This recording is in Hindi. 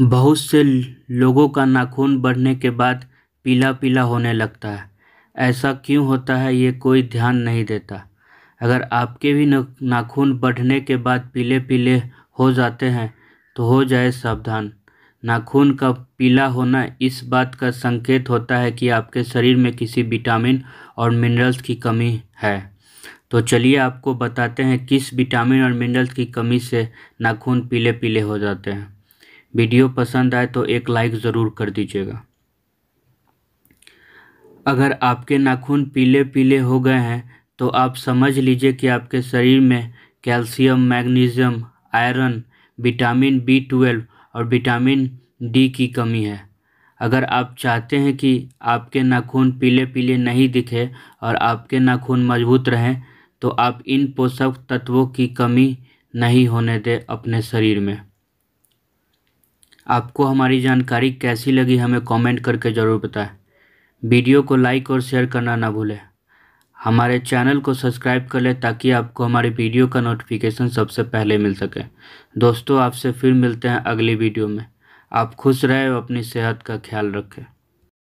बहुत से लोगों का नाख़ून बढ़ने के बाद पीला पीला होने लगता है ऐसा क्यों होता है ये कोई ध्यान नहीं देता अगर आपके भी नाख़ून बढ़ने के बाद पीले पीले हो जाते हैं तो हो जाए सावधान नाखून का पीला होना इस बात का संकेत होता है कि आपके शरीर में किसी विटामिन और मिनरल्स की कमी है तो चलिए आपको बताते हैं किस विटामिन और मिनरल्स की कमी से नाखून पीले पीले हो जाते हैं वीडियो पसंद आए तो एक लाइक ज़रूर कर दीजिएगा अगर आपके नाखून पीले पीले हो गए हैं तो आप समझ लीजिए कि आपके शरीर में calcium magnesium iron vitamin B twelve और विटामिन डी की कमी है अगर आप चाहते हैं कि आपके नाखून पीले पीले नहीं दिखे और आपके नाखून मजबूत रहें तो आप इन पोषक तत्वों की कमी नहीं होने दें अपने शरीर में आपको हमारी जानकारी कैसी लगी हमें कमेंट करके ज़रूर बताएं वीडियो को लाइक और शेयर करना ना भूलें हमारे चैनल को सब्सक्राइब कर लें ताकि आपको हमारे वीडियो का नोटिफिकेशन सबसे पहले मिल सके दोस्तों आपसे फिर मिलते हैं अगली वीडियो में आप खुश रहें और अपनी सेहत का ख्याल रखें